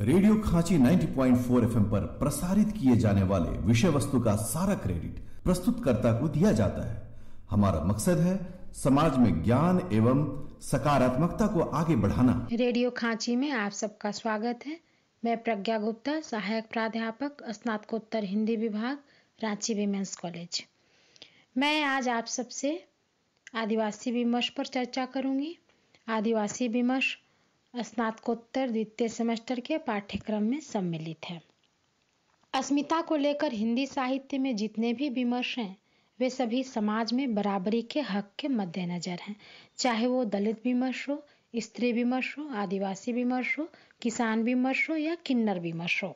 radio खांची 90.4 point पर प्रसारित किए जाने वाले विषय वस्तु का सारा क्रेडिट प्रस्तुतकर्ता को दिया जाता है हमारा मकसद है समाज में ज्ञान एवं सकारात्मकता को आगे बढ़ाना रेडियो खांची में आप सबका स्वागत है मैं प्रज्ञा गुप्ता सहायक प्राध्यापक स्नातकोत्तर हिंदी विभाग रांची विमेंस कॉलेज मैं आज आप सबसे आदिवासी विमर्श पर चर्चा करूंगी आदिवासी विमर्श स्नातकोत्तर द्वितीय सेमेस्टर के पाठ्यक्रम में सम्मिलित है अस्मिता को लेकर हिंदी साहित्य में जितने भी विमर्श हैं वे सभी समाज में बराबरी के हक के मद्देनजर हैं चाहे वो दलित विमर्श हो स्त्री विमर्श हो आदिवासी विमर्श हो किसान विमर्श हो या किन्नर विमर्श हो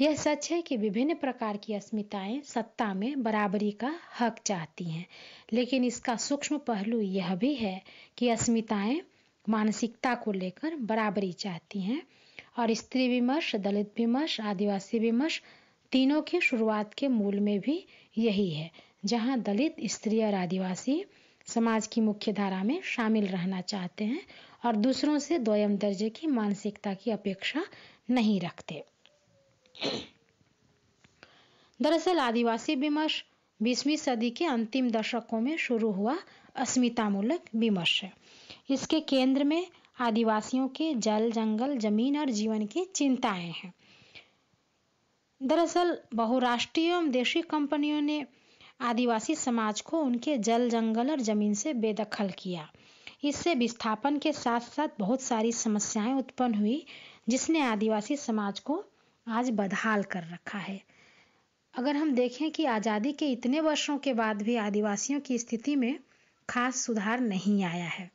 यह सच है कि विभिन्न प्रकार की अस्मिताएं सत्ता में बराबरी का हक चाहती हैं लेकिन इसका सूक्ष्म पहलू यह भी है कि अस्मिताएं मानसिकता को लेकर बराबरी चाहती हैं और स्त्री विमर्श दलित विमर्श आदिवासी विमर्श तीनों की शुरुआत के मूल में भी यही है जहां दलित स्त्री और आदिवासी समाज की मुख्य धारा में शामिल रहना चाहते हैं और दूसरों से द्वयम दर्जे की मानसिकता की अपेक्षा नहीं रखते दरअसल आदिवासी विमर्श 20वीं सदी के अंतिम दशकों में शुरू हुआ अस्मितामूलक विमर्श है इसके केंद्र में आदिवासियों के जल जंगल जमीन और जीवन की चिंताएं हैं दरअसल बहुराष्ट्रीय एवं देशी कंपनियों ने आदिवासी समाज को उनके जल जंगल और जमीन से बेदखल किया इससे विस्थापन के साथ साथ बहुत सारी समस्याएं उत्पन्न हुई जिसने आदिवासी समाज को आज बदहाल कर रखा है अगर हम देखें कि आज़ादी के इतने वर्षों के बाद भी आदिवासियों की स्थिति में खास सुधार नहीं आया है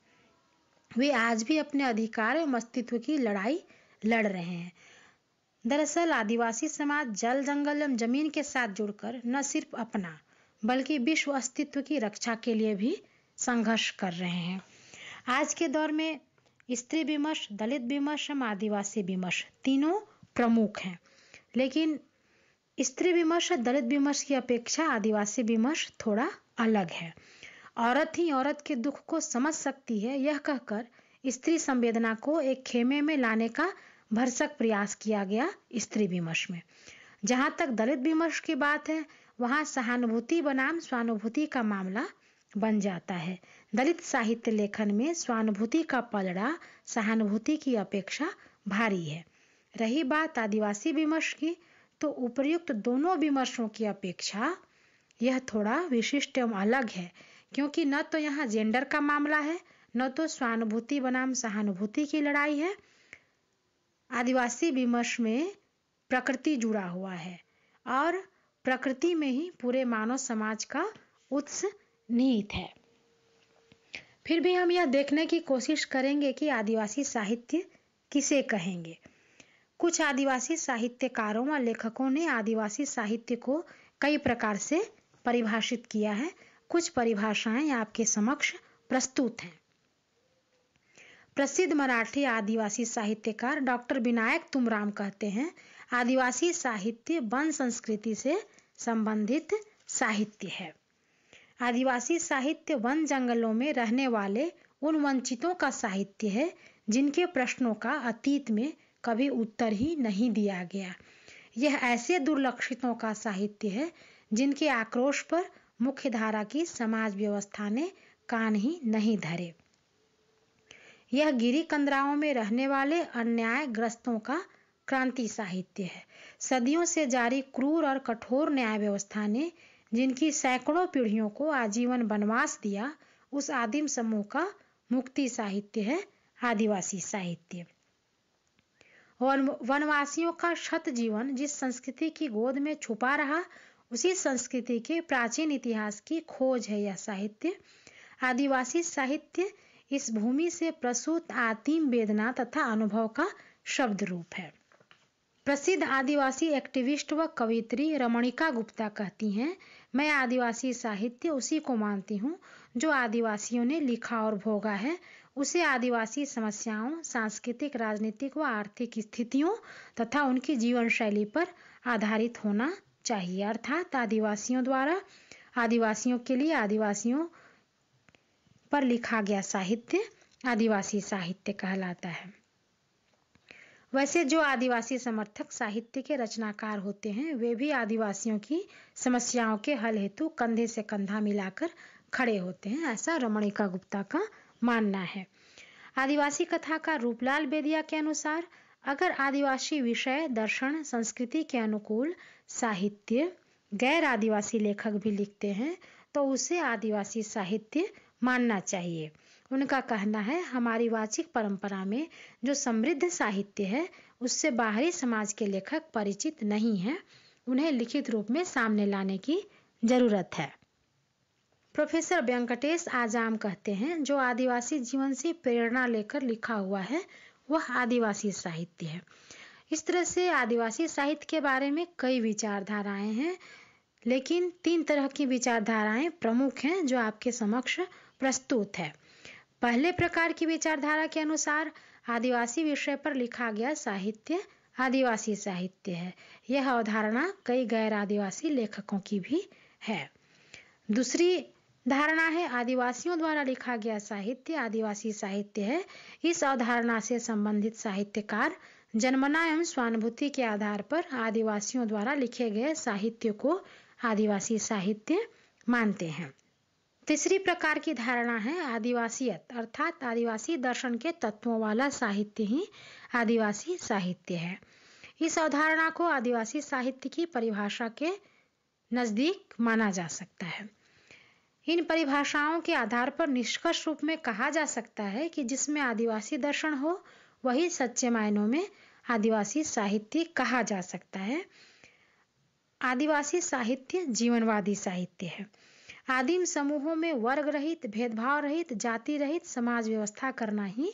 वे आज भी अपने अधिकार एवं अस्तित्व की लड़ाई लड़ रहे हैं दरअसल आदिवासी समाज जल जंगल एवं जमीन के साथ जुड़कर न सिर्फ अपना बल्कि विश्व अस्तित्व की रक्षा के लिए भी संघर्ष कर रहे हैं आज के दौर में स्त्री विमर्श दलित विमर्श एवं आदिवासी विमर्श तीनों प्रमुख हैं लेकिन स्त्री विमर्श और दलित विमर्श की अपेक्षा आदिवासी विमर्श थोड़ा अलग है औरत ही औरत के दुख को समझ सकती है यह कहकर स्त्री संवेदना को एक खेमे में लाने का भरसक प्रयास किया गया स्त्री विमर्श में जहां तक दलित विमर्श की बात है वहां सहानुभूति बनाम स्वानुभूति का मामला बन जाता है दलित साहित्य लेखन में स्वानुभूति का पलड़ा सहानुभूति की अपेक्षा भारी है रही बात आदिवासी विमर्श की तो उपर्युक्त दोनों विमर्शों की अपेक्षा यह थोड़ा विशिष्ट एवं अलग है क्योंकि न तो यहाँ जेंडर का मामला है न तो स्वानुभूति बनाम सहानुभूति की लड़ाई है आदिवासी विमर्श में प्रकृति जुड़ा हुआ है और प्रकृति में ही पूरे मानव समाज का उत्स निहित है फिर भी हम यह देखने की कोशिश करेंगे कि आदिवासी साहित्य किसे कहेंगे कुछ आदिवासी साहित्यकारों व लेखकों ने आदिवासी साहित्य को कई प्रकार से परिभाषित किया है कुछ परिभाषाएं आपके समक्ष प्रस्तुत हैं प्रसिद्ध मराठी आदिवासी साहित्यकार डॉक्टर विनायक तुमराम कहते हैं आदिवासी साहित्य वन संस्कृति से संबंधित साहित्य है आदिवासी साहित्य वन जंगलों में रहने वाले उन वंचितों का साहित्य है जिनके प्रश्नों का अतीत में कभी उत्तर ही नहीं दिया गया यह ऐसे दुर्लक्षितों का साहित्य है जिनके आक्रोश पर मुख्य धारा की समाज व्यवस्था ने कान ही नहीं धरे यह गिरी कंदराओं में रहने वाले अन्याय ग्रस्तों का क्रांति साहित्य है सदियों से जारी क्रूर और कठोर न्याय व्यवस्था ने जिनकी सैकड़ों पीढ़ियों को आजीवन वनवास दिया उस आदिम समूह का मुक्ति साहित्य है आदिवासी साहित्य और वनवासियों का शत जीवन जिस संस्कृति की गोद में छुपा रहा उसी संस्कृति के प्राचीन इतिहास की खोज है यह साहित्य आदिवासी साहित्य इस भूमि से प्रसूत आतिम वेदना तथा अनुभव का शब्द रूप है प्रसिद्ध आदिवासी एक्टिविस्ट व कवित्री रमणिका गुप्ता कहती हैं मैं आदिवासी साहित्य उसी को मानती हूँ जो आदिवासियों ने लिखा और भोगा है उसे आदिवासी समस्याओं सांस्कृतिक राजनीतिक व आर्थिक स्थितियों तथा उनकी जीवन शैली पर आधारित होना चाहिए अर्थात आदिवासियों द्वारा आदिवासियों के लिए आदिवासियों पर लिखा गया साहित्य आदिवासी साहित्य कहलाता है वैसे जो आदिवासी समर्थक साहित्य के रचनाकार होते हैं वे भी आदिवासियों की समस्याओं के हल हेतु कंधे से कंधा मिलाकर खड़े होते हैं ऐसा रमणिका गुप्ता का मानना है आदिवासी कथा का रूपलाल बेदिया के अनुसार अगर आदिवासी विषय दर्शन संस्कृति के अनुकूल साहित्य गैर आदिवासी लेखक भी लिखते हैं तो उसे आदिवासी साहित्य मानना चाहिए उनका कहना है हमारी वाचिक परंपरा में जो समृद्ध साहित्य है उससे बाहरी समाज के लेखक परिचित नहीं है उन्हें लिखित रूप में सामने लाने की जरूरत है प्रोफेसर व्यंकटेश आजाम कहते हैं जो आदिवासी जीवन से प्रेरणा लेकर लिखा हुआ है वह आदिवासी साहित्य है इस तरह से आदिवासी साहित्य के बारे में कई विचारधाराएं हैं लेकिन तीन तरह की विचारधाराएं प्रमुख हैं जो आपके समक्ष प्रस्तुत है पहले प्रकार की विचारधारा के अनुसार आदिवासी विषय पर लिखा गया साहित्य आदिवासी साहित्य है यह अवधारणा कई गैर आदिवासी लेखकों की भी है दूसरी धारणा है आदिवासियों द्वारा लिखा गया साहित्य आदिवासी साहित्य है इस अवधारणा से संबंधित साहित्यकार जन्मना एवं स्वानुभूति के आधार पर आदिवासियों द्वारा लिखे गए साहित्य को आदिवासी साहित्य मानते हैं तीसरी प्रकार की धारणा है आदिवासियत अर्थात आदिवासी दर्शन के तत्वों वाला साहित्य ही आदिवासी साहित्य है इस अवधारणा को आदिवासी साहित्य की परिभाषा के नज़दीक माना जा सकता है इन परिभाषाओं के आधार पर निष्कर्ष रूप में कहा जा सकता है कि जिसमें आदिवासी दर्शन हो वही सच्चे मायनों में आदिवासी साहित्य कहा जा सकता है आदिवासी साहित्य जीवनवादी साहित्य है आदिम समूहों में वर्ग रहित भेदभाव रहित जाति रहित समाज व्यवस्था करना ही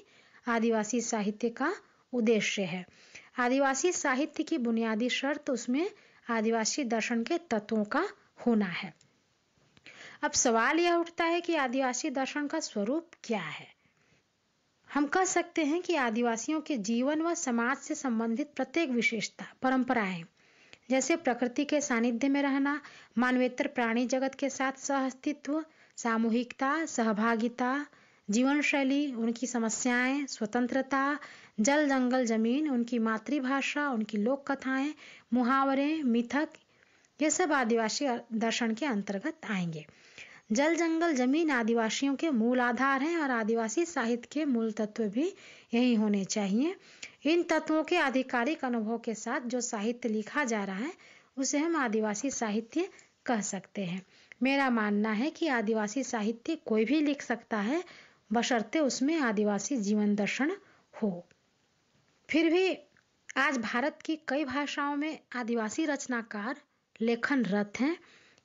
आदिवासी साहित्य का उद्देश्य है आदिवासी साहित्य की बुनियादी शर्त उसमें आदिवासी दर्शन के तत्वों का होना है अब सवाल यह उठता है कि आदिवासी दर्शन का स्वरूप क्या है हम कह सकते हैं कि आदिवासियों के जीवन व समाज से संबंधित प्रत्येक विशेषता परंपराएं जैसे प्रकृति के सानिध्य में रहना मानवेतर प्राणी जगत के साथ अस्तित्व सामूहिकता सहभागिता जीवन शैली उनकी समस्याएं स्वतंत्रता जल जंगल जमीन उनकी मातृभाषा उनकी लोक कथाएं मुहावरे मिथक ये सब आदिवासी दर्शन के अंतर्गत आएंगे जल जंगल जमीन आदिवासियों के मूल आधार हैं और आदिवासी साहित्य के मूल तत्व भी यही होने चाहिए इन तत्वों के आधिकारिक अनुभव के साथ जो साहित्य लिखा जा रहा है उसे हम आदिवासी साहित्य कह सकते हैं मेरा मानना है कि आदिवासी साहित्य कोई भी लिख सकता है बशर्ते उसमें आदिवासी जीवन दर्शन हो फिर भी आज भारत की कई भाषाओं में आदिवासी रचनाकार लेखनरत हैं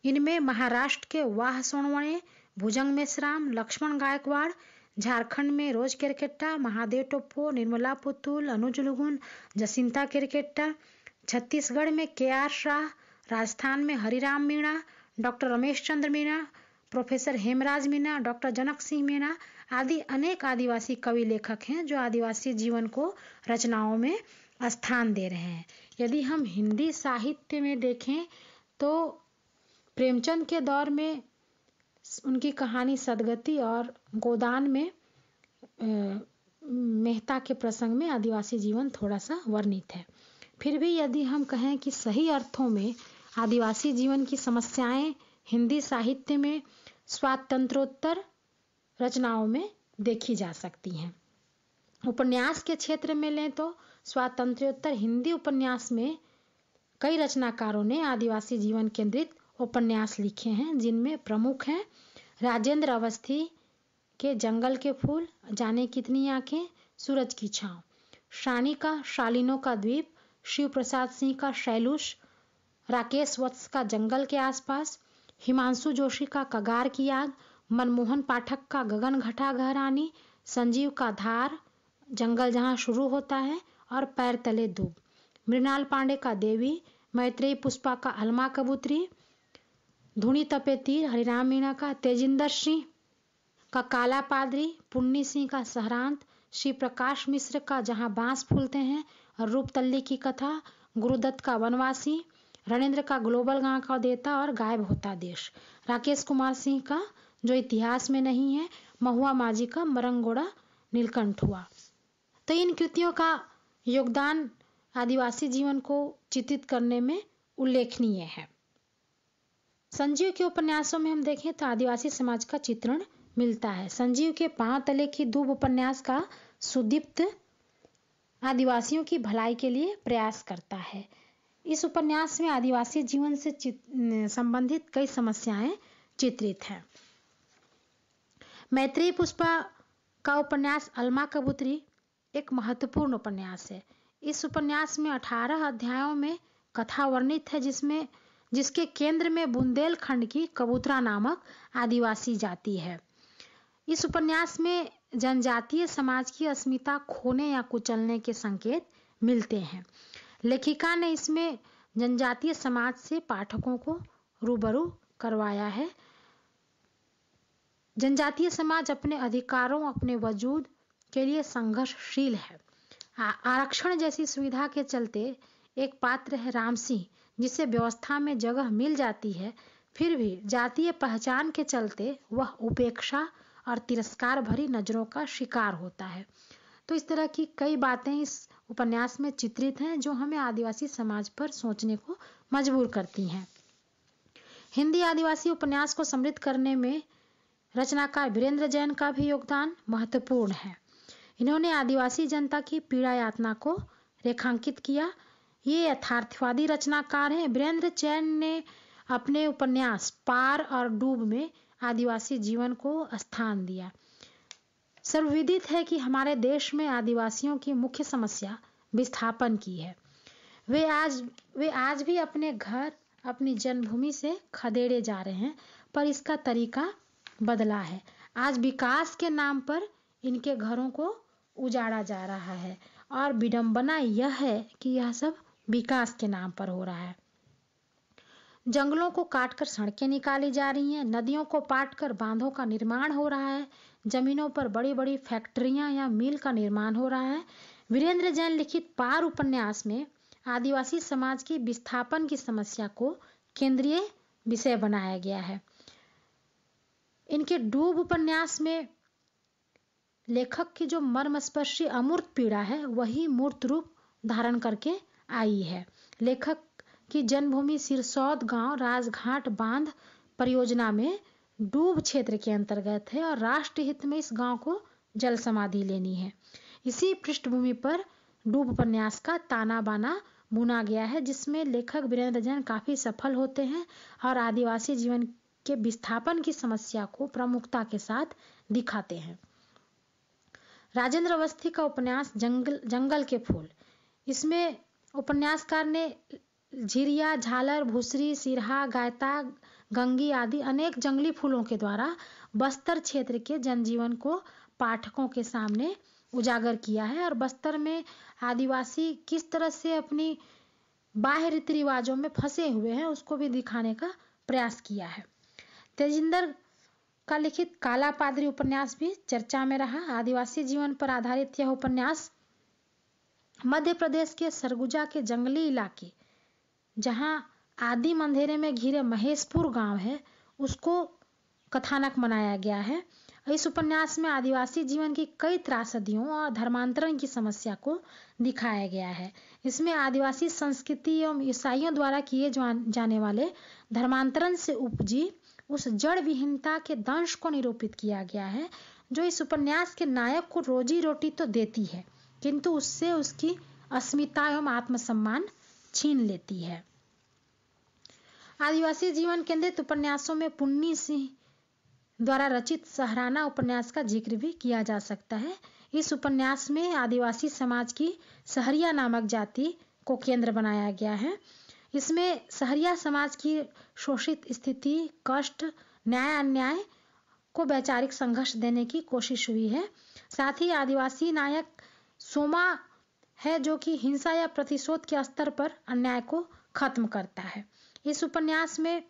इनमें महाराष्ट्र के वाह सोनवणे भुजंग मेश्राम लक्ष्मण गायकवाड़ झारखंड में रोज केरकेट्टा महादेव टोप्पो निर्मला पुतुल अनुज लुगुन जसिंता केरकेट्टा छत्तीसगढ़ में के आर शाह राजस्थान में Hariram Meena doctor Ramesh Chandra Meena professor Hemraj Meena doctor Janak Singh Meena आदि अनेक आदिवासी कवि लेखक हैं जो आदिवासी जीवन को रचनाओं में स्थान दे रहे हैं यदि हम हिंदी साहित्य में देखें तो प्रेमचंद के दौर में उनकी कहानी सदगति और गोदान में मेहता के प्रसंग में आदिवासी जीवन थोड़ा सा वर्णित है फिर भी यदि हम कहें कि सही अर्थों में आदिवासी जीवन की समस्याएं हिंदी साहित्य में स्वातंत्रोत्तर रचनाओं में देखी जा सकती हैं उपन्यास के क्षेत्र में लें तो स्वातंत्रोत्तर हिंदी उपन्यास में कई रचनाकारों ने आदिवासी जीवन केंद्रित उपन्यास लिखे हैं जिनमें प्रमुख हैं राजेंद्र अवस्थी के जंगल के फूल जाने कितनी आंखें सूरज की छांव शानी का शालिनों का द्वीप शिव प्रसाद सिंह का शैलुष राकेश वत्स का जंगल के आसपास हिमांशु जोशी का कगार की आग मनमोहन पाठक का गगन घटा घरानी संजीव का धार जंगल जहां शुरू होता है और पैर तले दूब मृणाल पांडे का देवी मैत्रेयी पुष्पा का अलमा कबूतरी धुनी तपे तीर हरिराम मीणा का तेजिंदर सिंह का काला पादरी पुन्नी सिंह का सहरांत श्री प्रकाश मिश्र का जहां बांस फूलते हैं और रूप तल्ली की कथा गुरुदत्त का वनवासी रणेंद्र का ग्लोबल गांव का देता और गायब होता देश राकेश कुमार सिंह का जो इतिहास में नहीं है महुआ माजी का मरंगोड़ा नीलकंठ हुआ तो इन कृतियों का योगदान आदिवासी जीवन को चित्रित करने में उल्लेखनीय है संजीव के उपन्यासों में हम देखें तो आदिवासी समाज का चित्रण मिलता है संजीव के पांव तले की दूब उपन्यास का सुदीप्त आदिवासियों की भलाई के लिए प्रयास करता है इस उपन्यास में आदिवासी जीवन से संबंधित कई समस्याएं चित्रित हैं मैत्री पुष्पा का उपन्यास अलमा कबूतरी एक महत्वपूर्ण उपन्यास है इस उपन्यास में अठारह अध्यायों में कथा वर्णित है जिसमें जिसके केंद्र में बुंदेलखंड की कबूतरा नामक आदिवासी जाति है इस उपन्यास में जनजातीय समाज की अस्मिता खोने या कुचलने के संकेत मिलते हैं लेखिका ने इसमें जनजातीय समाज से पाठकों को रूबरू करवाया है जनजातीय समाज अपने अधिकारों अपने वजूद के लिए संघर्षशील है आरक्षण जैसी सुविधा के चलते एक पात्र है राम सिंह जिसे व्यवस्था में जगह मिल जाती है फिर भी जातीय पहचान के चलते वह उपेक्षा और तिरस्कार भरी नज़रों का शिकार होता है तो इस तरह की कई बातें इस उपन्यास में चित्रित हैं जो हमें आदिवासी समाज पर सोचने को मजबूर करती हैं हिंदी आदिवासी उपन्यास को समृद्ध करने में रचनाकार वीरेंद्र जैन का भी योगदान महत्वपूर्ण है इन्होंने आदिवासी जनता की पीड़ा यातना को रेखांकित किया ये यथार्थवादी रचनाकार हैं वीरेंद्र चैन ने अपने उपन्यास पार और डूब में आदिवासी जीवन को स्थान दिया सर्वविदित है कि हमारे देश में आदिवासियों की मुख्य समस्या विस्थापन की है वे आज वे आज भी अपने घर अपनी जन्मभूमि से खदेड़े जा रहे हैं पर इसका तरीका बदला है आज विकास के नाम पर इनके घरों को उजाड़ा जा रहा है और विडंबना यह है कि यह सब विकास के नाम पर हो रहा है जंगलों को काटकर सड़कें निकाली जा रही हैं नदियों को पाट कर बांधों का निर्माण हो रहा है जमीनों पर बड़ी बड़ी फैक्ट्रियां या मिल का निर्माण हो रहा है वीरेंद्र जैन लिखित पार उपन्यास में आदिवासी समाज की विस्थापन की समस्या को केंद्रीय विषय बनाया गया है इनके डूब उपन्यास में लेखक की जो मर्मस्पर्शी अमूर्त पीड़ा है वही मूर्त रूप धारण करके आई है लेखक की जन्मभूमि सिरसौद गांव राजघाट बांध परियोजना में डूब क्षेत्र के अंतर्गत है और राष्ट्र हित में इस गांव को जल समाधि लेनी है इसी पृष्ठभूमि पर डूब उपन्यास का ताना बाना बुना गया है जिसमें लेखक वीरेंद्र जैन काफी सफल होते हैं और आदिवासी जीवन के विस्थापन की समस्या को प्रमुखता के साथ दिखाते हैं राजेंद्र अवस्थी का उपन्यास जंगल जंगल के फूल इसमें उपन्यासकार ने झिरिया झालर भूसरी सिरहा गायता गंगी आदि अनेक जंगली फूलों के द्वारा बस्तर क्षेत्र के जनजीवन को पाठकों के सामने उजागर किया है और बस्तर में आदिवासी किस तरह से अपनी बाह्य रीति रिवाजों में फंसे हुए हैं उसको भी दिखाने का प्रयास किया है तेजिंदर का लिखित काला पादरी उपन्यास भी चर्चा में रहा आदिवासी जीवन पर आधारित यह उपन्यास मध्य प्रदेश के सरगुजा के जंगली इलाके जहाँ आदि अंधेरे में घिरे महेशपुर गांव है उसको कथानक मनाया गया है इस उपन्यास में आदिवासी जीवन की कई त्रासदियों और धर्मांतरण की समस्या को दिखाया गया है इसमें आदिवासी संस्कृति एवं ईसाइयों द्वारा किए जाने वाले धर्मांतरण से उपजी उस जड़ विहीनता के दंश को निरूपित किया गया है जो इस उपन्यास के नायक को रोजी रोटी तो देती है किंतु उससे उसकी अस्मिता एवं आत्मसम्मान छीन लेती है आदिवासी जीवन केंद्रित उपन्यासों में पुन्नी सिंह द्वारा रचित सहराना उपन्यास का जिक्र भी किया जा सकता है इस उपन्यास में आदिवासी समाज की सहरिया नामक जाति को केंद्र बनाया गया है इसमें सहरिया समाज की शोषित स्थिति कष्ट न्याय अन्याय को वैचारिक संघर्ष देने की कोशिश हुई है साथ ही आदिवासी नायक सोमा है जो कि हिंसा या प्रतिशोध के स्तर पर अन्याय को खत्म करता है इस उपन्यास में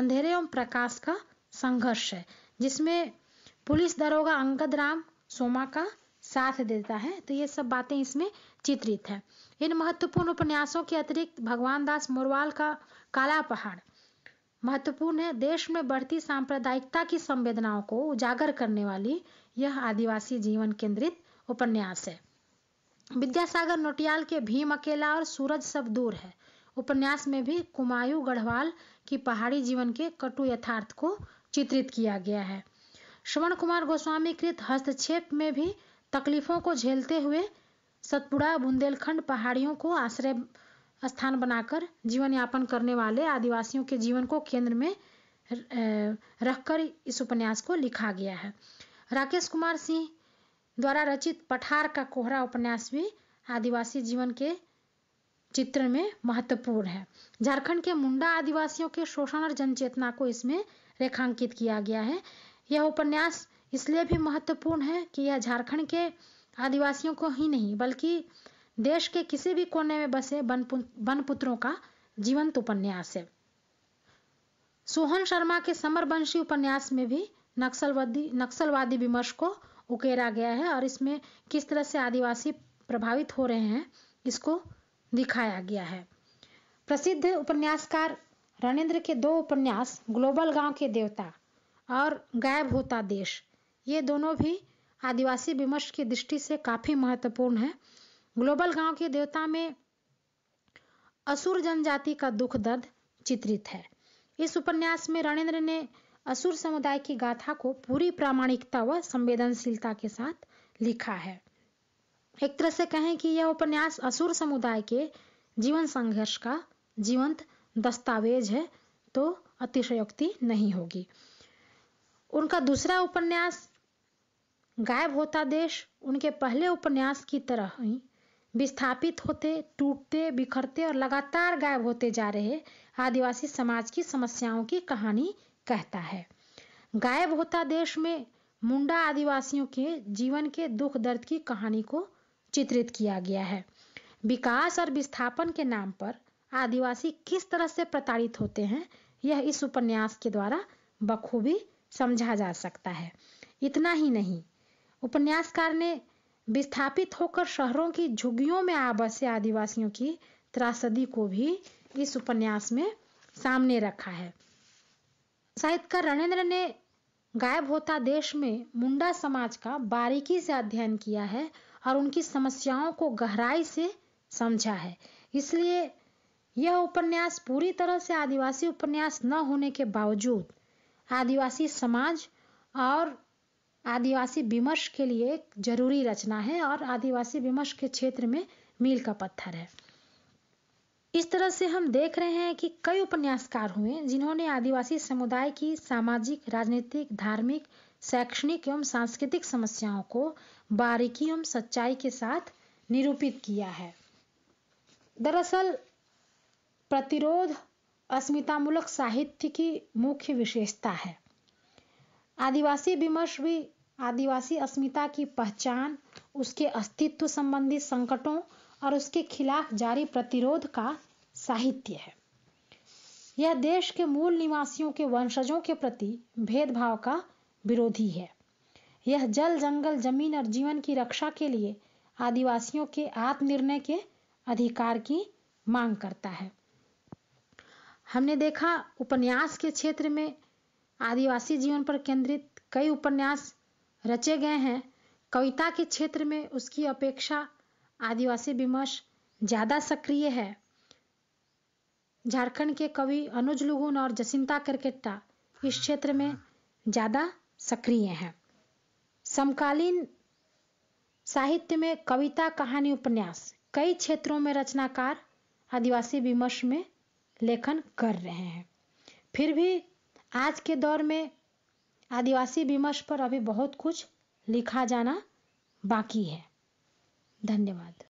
अंधेरे एवं प्रकाश का संघर्ष है जिसमें पुलिस दरोगा अंगद राम सोमा का साथ देता है तो ये सब बातें इसमें चित्रित है इन महत्वपूर्ण उपन्यासों के अतिरिक्त भगवान दास मोरवाल का काला पहाड़ महत्वपूर्ण है देश में बढ़ती सांप्रदायिकता की संवेदनाओं को उजागर करने वाली यह आदिवासी जीवन केंद्रित उपन्यास है विद्यासागर नोटियाल के भीम अकेला और सूरज सब दूर है उपन्यास में भी कुमायूं गढ़वाल की पहाड़ी जीवन के कटु यथार्थ को चित्रित किया गया है श्रवण कुमार गोस्वामी कृत हस्तक्षेप में भी तकलीफों को झेलते हुए सतपुड़ा बुंदेलखंड पहाड़ियों को आश्रय स्थान बनाकर जीवन यापन करने वाले आदिवासियों के जीवन को केंद्र में रखकर इस उपन्यास को लिखा गया है राकेश कुमार सिंह द्वारा रचित पठार का कोहरा उपन्यास भी आदिवासी जीवन के चित्र में महत्वपूर्ण है झारखंड के मुंडा आदिवासियों के शोषण और जनचेतना को इसमें रेखांकित किया गया है यह उपन्यास इसलिए भी महत्वपूर्ण है कि यह झारखंड के आदिवासियों को ही नहीं बल्कि देश के किसी भी कोने में बसे वनपुत्रों का जीवंत उपन्यास है सोहन शर्मा के समरवंशी उपन्यास में भी नक्सलवादी नक्सलवादी विमर्श को उकेरा गया है और इसमें किस तरह से आदिवासी प्रभावित हो रहे हैं इसको दिखाया गया है प्रसिद्ध उपन्यासकार रणेंद्र के दो उपन्यास ग्लोबल गांव के देवता और गायब होता देश ये दोनों भी आदिवासी विमर्श की दृष्टि से काफ़ी महत्वपूर्ण है ग्लोबल गांव के देवता में असुर जनजाति का दुख दर्द चित्रित है इस उपन्यास में रणेंद्र ने असुर समुदाय की गाथा को पूरी प्रामाणिकता व संवेदनशीलता के साथ लिखा है एक तरह से कहें कि यह उपन्यास असुर समुदाय के जीवन संघर्ष का जीवंत दस्तावेज है तो अतिशयोक्ति नहीं होगी उनका दूसरा उपन्यास गायब होता देश उनके पहले उपन्यास की तरह ही विस्थापित होते टूटते बिखरते और लगातार गायब होते जा रहे आदिवासी समाज की समस्याओं की कहानी कहता है गायब होता देश में मुंडा आदिवासियों के जीवन के दुख दर्द की कहानी को चित्रित किया गया है विकास और विस्थापन के नाम पर आदिवासी किस तरह से प्रताड़ित होते हैं यह इस उपन्यास के द्वारा बखूबी समझा जा सकता है इतना ही नहीं उपन्यासकार ने विस्थापित होकर शहरों की झुग्गियों में आबसे आदिवासियों की त्रासदी को भी इस उपन्यास में सामने रखा है साहित्यकार रणेंद्र ने गायब होता देश में मुंडा समाज का बारीकी से अध्ययन किया है और उनकी समस्याओं को गहराई से समझा है इसलिए यह उपन्यास पूरी तरह से आदिवासी उपन्यास न होने के बावजूद आदिवासी समाज और आदिवासी विमर्श के लिए एक जरूरी रचना है और आदिवासी विमर्श के क्षेत्र में मील का पत्थर है इस तरह से हम देख रहे हैं कि कई उपन्यासकार हुए जिन्होंने आदिवासी समुदाय की सामाजिक राजनीतिक धार्मिक शैक्षणिक एवं सांस्कृतिक समस्याओं को बारीकी एवं सच्चाई के साथ निरूपित किया है दरअसल प्रतिरोध अस्मितामूलक साहित्य की मुख्य विशेषता है आदिवासी विमर्श भी आदिवासी अस्मिता की पहचान उसके अस्तित्व संबंधी संकटों और उसके खिलाफ जारी प्रतिरोध का साहित्य है यह देश के मूल निवासियों के वंशजों के प्रति भेदभाव का विरोधी है यह जल जंगल जमीन और जीवन की रक्षा के लिए आदिवासियों के आत्मनिर्णय के अधिकार की मांग करता है हमने देखा उपन्यास के क्षेत्र में आदिवासी जीवन पर केंद्रित कई उपन्यास रचे गए हैं कविता के क्षेत्र में उसकी अपेक्षा आदिवासी विमर्श ज़्यादा सक्रिय है झारखंड के कवि अनुज लुगुन और जसिंता करकेट्टा इस क्षेत्र में ज़्यादा सक्रिय हैं समकालीन साहित्य में कविता कहानी उपन्यास कई क्षेत्रों में रचनाकार आदिवासी विमर्श में लेखन कर रहे हैं फिर भी आज के दौर में आदिवासी विमर्श पर अभी बहुत कुछ लिखा जाना बाकी है धन्यवाद